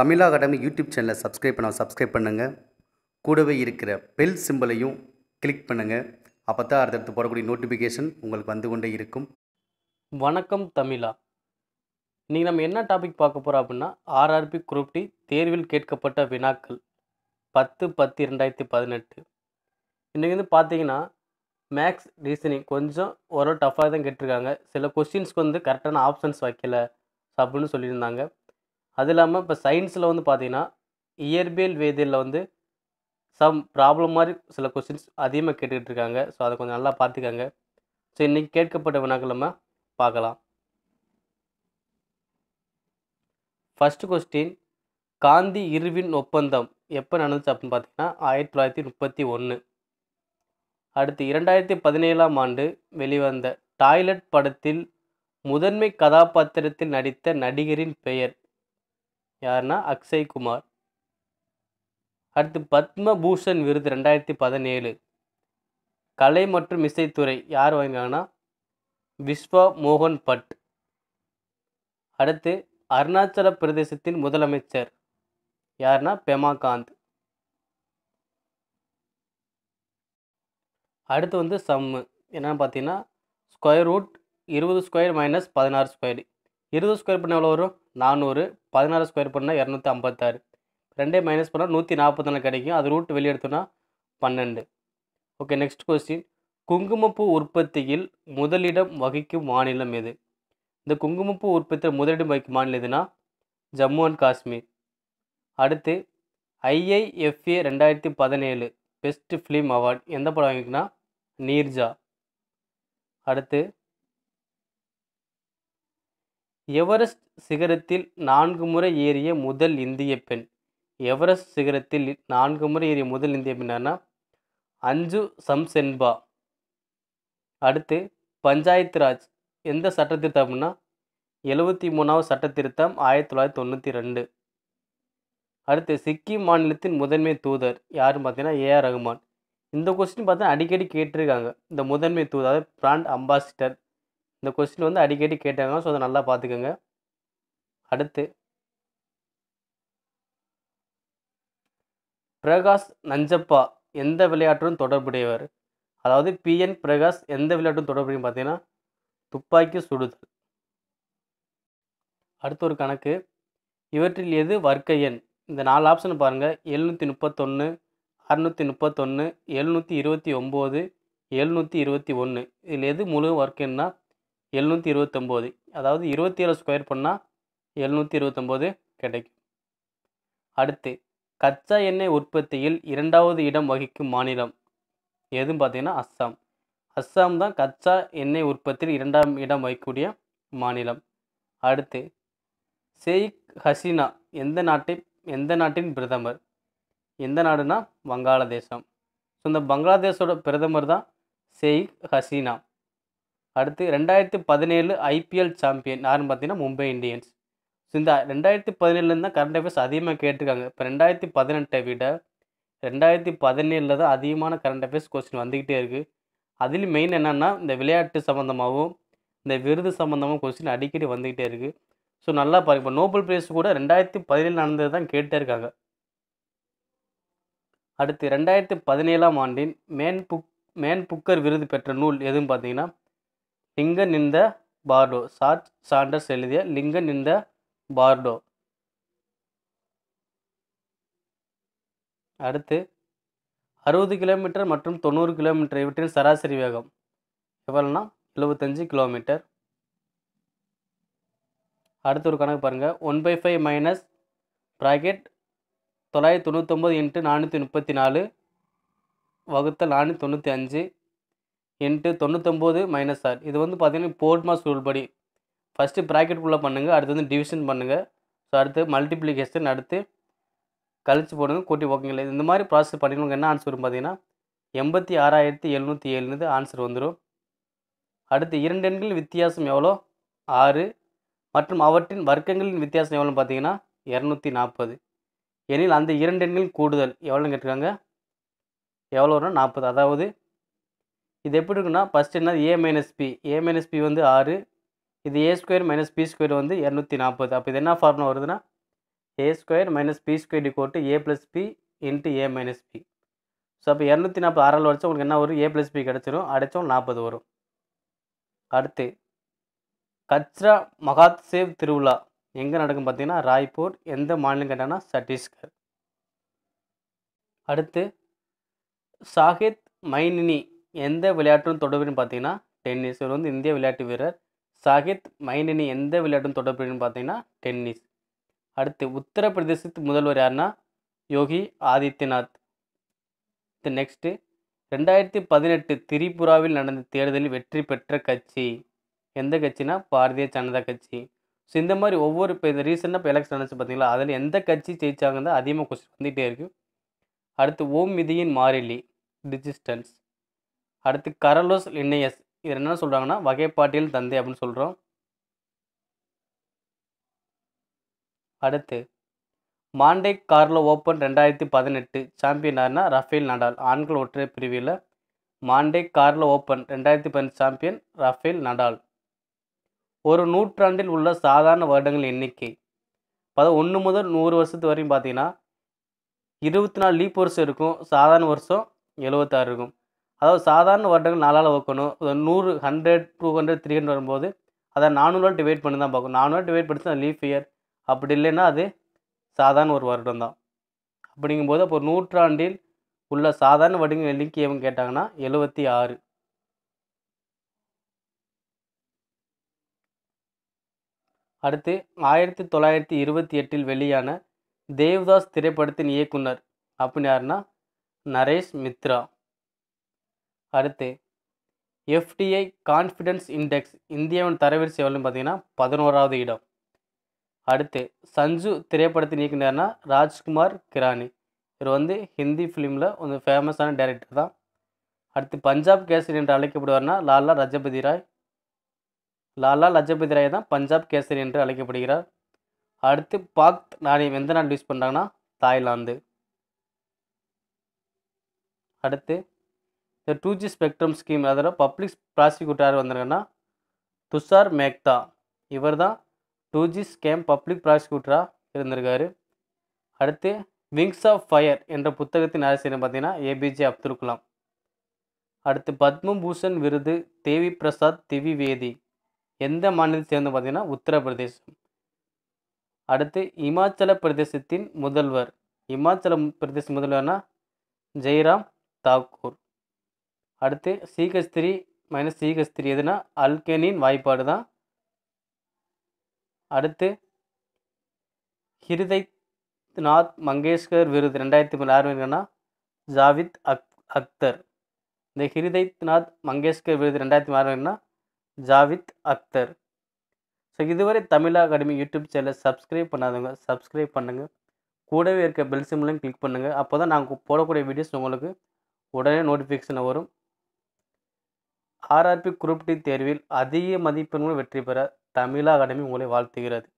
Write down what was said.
தமிழா Academy YouTube சேனலை subscribe பண்ண சப்ஸ்கிரைப் பண்ணுங்கள் கூடவே இருக்கிற பெல் சிம்பிளையும் கிளிக் பண்ணுங்கள் அப்போ தான் அடுத்தடுத்து போடக்கூடிய நோட்டிஃபிகேஷன் உங்களுக்கு வந்து கொண்டே இருக்கும் வணக்கம் தமிழா இன்றைக்கி நம்ம என்ன டாபிக் பார்க்க போகிறோம் அப்படின்னா ஆர்ஆர்பி குரூப் தேர்வில் கேட்கப்பட்ட வினாக்கள் பத்து பத்து ரெண்டாயிரத்தி பதினெட்டு இன்றைக்கி வந்து பார்த்தீங்கன்னா மேக்ஸ் ரீசனிங் கொஞ்சம் ஓரளவு டஃப்பாக தான் கேட்டிருக்காங்க சில கொஸ்டின்ஸ்க்கு வந்து கரெக்டான ஆப்ஷன்ஸ் வைக்கல அப்படின்னு சொல்லியிருந்தாங்க அது இல்லாமல் இப்போ சயின்ஸில் வந்து பார்த்திங்கன்னா இயற்பியல் வேதியில் வந்து சம் ப்ராப்ளம் மாதிரி சில கொஸ்டின்ஸ் அதிகமாக கேட்டுக்கிட்டு இருக்காங்க ஸோ அதை கொஞ்சம் நல்லா பார்த்துக்காங்க ஸோ இன்றைக்கி கேட்கப்பட்ட வினாக்கள் பார்க்கலாம் ஃபஸ்ட்டு கொஸ்டின் காந்தி இருவின் ஒப்பந்தம் எப்போ நடந்துச்சு அப்படின்னு பார்த்தீங்கன்னா ஆயிரத்தி தொள்ளாயிரத்தி முப்பத்தி ஒன்று அடுத்து இரண்டாயிரத்தி பதினேழாம் ஆண்டு வெளிவந்த டாய்லெட் படத்தில் முதன்மை கதாபாத்திரத்தில் நடித்த நடிகரின் பெயர் யாருன்னா அக்ஷய் குமார் அடுத்து பத்மபூஷன் விருது ரெண்டாயிரத்தி பதினேழு கலை மற்றும் இசைத்துறை யார் வாங்கினாங்கன்னா விஸ்வா மோகன் பட் அடுத்து அருணாச்சல பிரதேசத்தின் முதலமைச்சர் யாருன்னா காந்த் அடுத்து வந்து சம்மு என்னென்னு பார்த்தீங்கன்னா ஸ்கொயர் ரூட் இருபது ஸ்கொயர் மைனஸ் பதினாறு ஸ்கொயர் இருபது ஸ்கொயர் பண்ண எவ்வளோ வரும் நானூறு பதினாறு ஸ்கொயர் பண்ணால் இரநூத்தி ஐம்பத்தாறு ரெண்டே மைனஸ் பண்ணால் நூற்றி நாற்பத்தொன்று கிடைக்கும் அது ரூட் வெளியே எடுத்தோன்னா பன்னெண்டு ஓகே நெக்ஸ்ட் கொஸ்டின் குங்குமப்பூ உற்பத்தியில் முதலிடம் வகிக்கும் மாநிலம் எது இந்த குங்குமப்பூ உற்பத்தியில் முதலிடம் வகிக்கும் மாநிலம் எதுனா ஜம்மு அண்ட் காஷ்மீர் அடுத்து ஐஐஎஃப்ஏ ரெண்டாயிரத்தி பதினேழு பெஸ்ட் ஃபிலிம் அவார்ட் எந்த படம் வாங்கிக்கனா நீர்ஜா அடுத்து எவரெஸ்ட் சிகரத்தில் நான்கு முறை ஏறிய முதல் இந்திய பெண் எவரெஸ்ட் சிகரத்தில் நான்கு முறை ஏறிய முதல் இந்திய பெண் அஞ்சு சம்சென்பா அடுத்து பஞ்சாயத்து ராஜ் எந்த அப்படின்னா எழுபத்தி மூணாவது சட்டத்திருத்தம் ஆயிரத்தி தொள்ளாயிரத்தி தொண்ணூற்றி ரெண்டு அடுத்து சிக்கிம் மாநிலத்தின் முதன்மை தூதர் யாருன்னு பார்த்தீங்கன்னா ஏஆர் ரகுமான் இந்த கொஸ்டின் பார்த்தா அடிக்கடி கேட்டிருக்காங்க இந்த முதன்மை தூதர் பிராண்ட் அம்பாசிடர் இந்த கொஸ்டின் வந்து அடிக்கடி கேட்டாங்க ஸோ அதை நல்லா பார்த்துக்கோங்க அடுத்து பிரகாஷ் நஞ்சப்பா எந்த விளையாட்டுடன் தொடர்புடையவர் அதாவது பிஎன் பிரகாஷ் எந்த விளையாட்டுடன் தொடர்புடையன்னு பார்த்தீங்கன்னா துப்பாக்கி சுடுதல் அடுத்து ஒரு கணக்கு இவற்றில் எது வர்க்க எண் இந்த நாலு ஆப்ஷன் பாருங்கள் எழுநூற்றி முப்பத்தொன்று அறுநூற்றி முப்பத்தொன்று எழுநூற்றி இருபத்தி ஒம்பது எழுநூற்றி இருபத்தி ஒன்று இதில் எது முழு வர்க் எண்ணால் எழுநூற்றி இருபத்தொம்போது அதாவது இருபத்தி ஏழு ஸ்கொயர் பண்ணால் எழுநூற்றி இருபத்தொம்போது கிடைக்கும் அடுத்து கச்சா எண்ணெய் உற்பத்தியில் இரண்டாவது இடம் வகிக்கும் மாநிலம் எதுன்னு பார்த்திங்கன்னா அஸ்ஸாம் அஸ்ஸாம் தான் கச்சா எண்ணெய் உற்பத்தியில் இரண்டாம் இடம் வகிக்கக்கூடிய மாநிலம் அடுத்து செயிக் ஹசீனா எந்த நாட்டை எந்த நாட்டின் பிரதமர் எந்த நாடுனா வங்காளதேசம் ஸோ இந்த பங்களாதேஷோட பிரதமர் தான் செயிக் ஹசீனா அடுத்து ரெண்டாயிரத்தி பதினேழு ஐபிஎல் சாம்பியன் யாருன்னு பார்த்தீங்கன்னா மும்பை இந்தியன்ஸ் சிந்தா இந்த ரெண்டாயிரத்தி பதினேழுலேருந்து தான் கரண்ட் அஃபேர்ஸ் அதிகமாக கேட்டிருக்காங்க இப்போ ரெண்டாயிரத்தி பதினெட்டை விட ரெண்டாயிரத்தி பதினேழில் தான் அதிகமான கரண்ட் அஃபேர்ஸ் கொஸ்டின் வந்துக்கிட்டே இருக்குது அதுலேயும் மெயின் என்னென்னா இந்த விளையாட்டு சம்மந்தமாகவும் இந்த விருது சம்மந்தமாகவும் கொஸ்டின் அடிக்கடி வந்துக்கிட்டே இருக்குது ஸோ நல்லா பாருங்கள் இப்போ நோபல் பிரைஸ் கூட ரெண்டாயிரத்தி பதினேழு நடந்தது தான் கேட்டே இருக்காங்க அடுத்து ரெண்டாயிரத்தி பதினேழாம் ஆண்டின் மேன் புக் மேன் புக்கர் விருது பெற்ற நூல் எதுன்னு பார்த்தீங்கன்னா Lincoln in the Bardo George Saunders எழுதிய லிங்கன் இந்த பார்டோ அடுத்து அறுபது கிலோமீட்டர் மற்றும் தொண்ணூறு கிலோமீட்டர் இவற்றின் சராசரி வேகம் எவ்வளோனா எழுபத்தஞ்சு கிலோமீட்டர் அடுத்து ஒரு கணக்கு பாருங்கள் one by five minus bracket தொள்ளாயிரத்தி தொண்ணூத்தொம்பது இன்ட்டு நானூற்றி முப்பத்தி நாலு வகுத்தல் நானூற்றி தொண்ணூற்றி அஞ்சு இன்ட்டு தொண்ணூத்தொம்போது மைனஸ் ஆர் இது வந்து பார்த்திங்கன்னா போர்ட்மாஸ் ரூல் படி ஃபஸ்ட்டு குள்ளே பண்ணுங்கள் அடுத்து வந்து டிவிஷன் பண்ணுங்கள் ஸோ அடுத்து மல்டிப்ளிகேஷன் அடுத்து கழிச்சு போடுங்க கூட்டி ஓகேங்களா இந்த மாதிரி ப்ராசஸ் பண்ணிக்கணுங்க என்ன ஆன்சர் வரும் பார்த்தீங்கன்னா எண்பத்தி ஆறாயிரத்தி எழுநூற்றி ஏழுன்னு ஆன்சர் வந்துடும் அடுத்து இரண்டு எண்களின் வித்தியாசம் எவ்வளோ ஆறு மற்றும் அவற்றின் வர்க்கங்களின் வித்தியாசம் எவ்வளோன்னு பார்த்தீங்கன்னா இரநூத்தி நாற்பது எனில் அந்த இரண்டு எண்களின் கூடுதல் எவ்வளோன்னு எவ்வளோ வரும் நாற்பது அதாவது இது எப்படி இருக்குன்னா ஃபஸ்ட் என்ன A minus B A minus B வந்து ஆறு இது A square minus B square வந்து இரநூத்தி நாற்பது அப்போ இது என்ன ஃபார்முலா வருதுன்னா A square minus B square கோட்டு A plus B into A minus B so அப்போ இரநூத்தி நாற்பது ஆறால் வரைச்சா உங்களுக்கு என்ன வரும் ஏ ப்ளஸ் பி கிடச்சிரும் அடைச்சோம் நாற்பது வரும் அடுத்து கச்ரா மகாத்சேவ் திருவிழா எங்கே நடக்கும் பார்த்தீங்கன்னா ராய்ப்பூர் எந்த மாநிலம் கேட்டாங்கன்னா சத்தீஸ்கர் அடுத்து சாஹித் மைனினி எந்த விளையாட்டும் தொடர்புன்னு பார்த்தீங்கன்னா டென்னிஸ் இவர் வந்து இந்திய விளையாட்டு வீரர் சாகித் மைனினி எந்த விளையாட்டும் தொடர்புன்னு பார்த்தீங்கன்னா டென்னிஸ் அடுத்து உத்தரப்பிரதேசத்து முதல்வர் யாருன்னா யோகி ஆதித்யநாத் தி நெக்ஸ்ட்டு ரெண்டாயிரத்தி பதினெட்டு திரிபுராவில் நடந்த தேர்தலில் வெற்றி பெற்ற கட்சி எந்த கட்சினா பாரதிய ஜனதா கட்சி ஸோ இந்த மாதிரி ஒவ்வொரு இப்போ இந்த ரீசெண்டாக இப்போ எலெக்ஷன் நடந்துச்சு பார்த்தீங்களா அதில் எந்த கட்சி ஜெயிச்சாங்கன்னு அதிகமாக கொஸ்டின் வந்துகிட்டே இருக்கும் அடுத்து ஓம் விதியின் மாறிலி டிஜிஸ்டன்ஸ் அடுத்து கரலோஸ் லின்னையஸ் இது என்ன சொல்கிறாங்கன்னா வகைப்பாட்டியல் தந்தை அப்படின்னு சொல்கிறோம் அடுத்து மாண்டே கார்லோ ஓப்பன் ரெண்டாயிரத்தி பதினெட்டு சாம்பியனாருனா ரஃபேல் நடால் ஆண்கள் ஒற்றை பிரிவில் மாண்டே கார்லோ ஓப்பன் ரெண்டாயிரத்தி பதினெட்டு சாம்பியன் ரஃபேல் நடால் ஒரு நூற்றாண்டில் உள்ள சாதாரண வருடங்கள் எண்ணிக்கை அதாவது ஒன்று முதல் நூறு வருஷத்து வரையும் பார்த்தீங்கன்னா இருபத்தி நாலு லீப் வருஷம் இருக்கும் சாதாரண வருஷம் எழுபத்தாறு இருக்கும் அதாவது சாதாரண வருடங்கள் நாலால் வகுக்கணும் நூறு hundred two hundred three hundred வரும்போது அதை நானூறுவா டிவைட் பண்ணி தான் பார்க்கணும் நானூறு டிவைட் பண்ணி தான் லீஃப் இயர் அப்படி இல்லைன்னா அது சாதாரண ஒரு வருடம் தான் அப்படிங்கும்போது அப்போ நூற்றாண்டில் உள்ள சாதாரண வடிவங்கள் எண்ணிக்கை எவங்க கேட்டாங்கன்னா எழுபத்தி ஆறு அடுத்து ஆயிரத்தி தொள்ளாயிரத்தி இருபத்தி எட்டில் வெளியான தேவ்தாஸ் திரைப்படத்தின் இயக்குனர் அப்படின்னு யாருன்னா நரேஷ் மித்ரா அடுத்து எஃப்டிஐ கான்ஃபிடென்ஸ் இண்டெக்ஸ் இந்தியாவின் தரவரிசை எவ்வளோன்னு பார்த்தீங்கன்னா பதினோராவது இடம் அடுத்து சஞ்சு திரைப்படத்தின் இயக்குனர்னா ராஜ்குமார் கிரானி இவர் வந்து ஹிந்தி ஃபிலிமில் ஒரு ஃபேமஸான டேரக்டர் தான் அடுத்து பஞ்சாப் கேசரி என்று அழைக்கப்படுவார்னா லாலா லஜபதி ராய் லாலா லஜபதி ராய் தான் பஞ்சாப் கேசரி என்று அழைக்கப்படுகிறார் அடுத்து பாக் நாணயம் எந்த நாடு யூஸ் பண்ணுறாங்கன்னா தாய்லாந்து அடுத்து இந்த டூ ஜி ஸ்பெக்ட்ரம் ஸ்கீம் அதில் பப்ளிக் ப்ராசிக்யூட்டர் யார் துஷார் மேக்தா இவர் தான் டூ ஜி ஸ்கேம் பப்ளிக் ப்ராசிக்யூட்டராக இருந்திருக்காரு அடுத்து விங்ஸ் ஆஃப் ஃபயர் என்ற புத்தகத்தின் ஆசிரியர் பார்த்தீங்கன்னா ஏபிஜே அப்துல் கலாம் அடுத்து பத்மபூஷன் விருது தேவி பிரசாத் திவிவேதி எந்த மாநிலத்தை சேர்ந்து பார்த்தீங்கன்னா உத்தரப்பிரதேசம் அடுத்து இமாச்சல பிரதேசத்தின் முதல்வர் இமாச்சல பிரதேச முதல்வர்னா ஜெய்ராம் தாக்கூர் அடுத்து CH three minus CH three எதுனா அல்கேனின் வாய்ப்பாடு தான் அடுத்து ஹிருதை நாத் மங்கேஷ்கர் விருது ரெண்டாயிரத்தி மூணு யார் ஜாவித் அக் அக்தர் இந்த ஹிருதை நாத் மங்கேஷ்கர் விருது ரெண்டாயிரத்தி மூணு வேணுங்கன்னா ஜாவித் அக்தர் ஸோ இதுவரை தமிழ் அகாடமி யூடியூப் சேனலை சப்ஸ்கிரைப் பண்ணாதவங்க சப்ஸ்கிரைப் பண்ணுங்கள் கூடவே இருக்க பெல் சிம்லையும் கிளிக் பண்ணுங்கள் அப்போ தான் நாங்கள் போடக்கூடிய வீடியோஸ் உங்களுக்கு உடனே நோட்டிஃபிகேஷன் வரும் ஆர்ஆர்பி குரூப் டி தேர்வில் அதிக மதிப்பெண்கள் வெற்றி பெற தமிழக அகாடமி உங்களை வாழ்த்துகிறது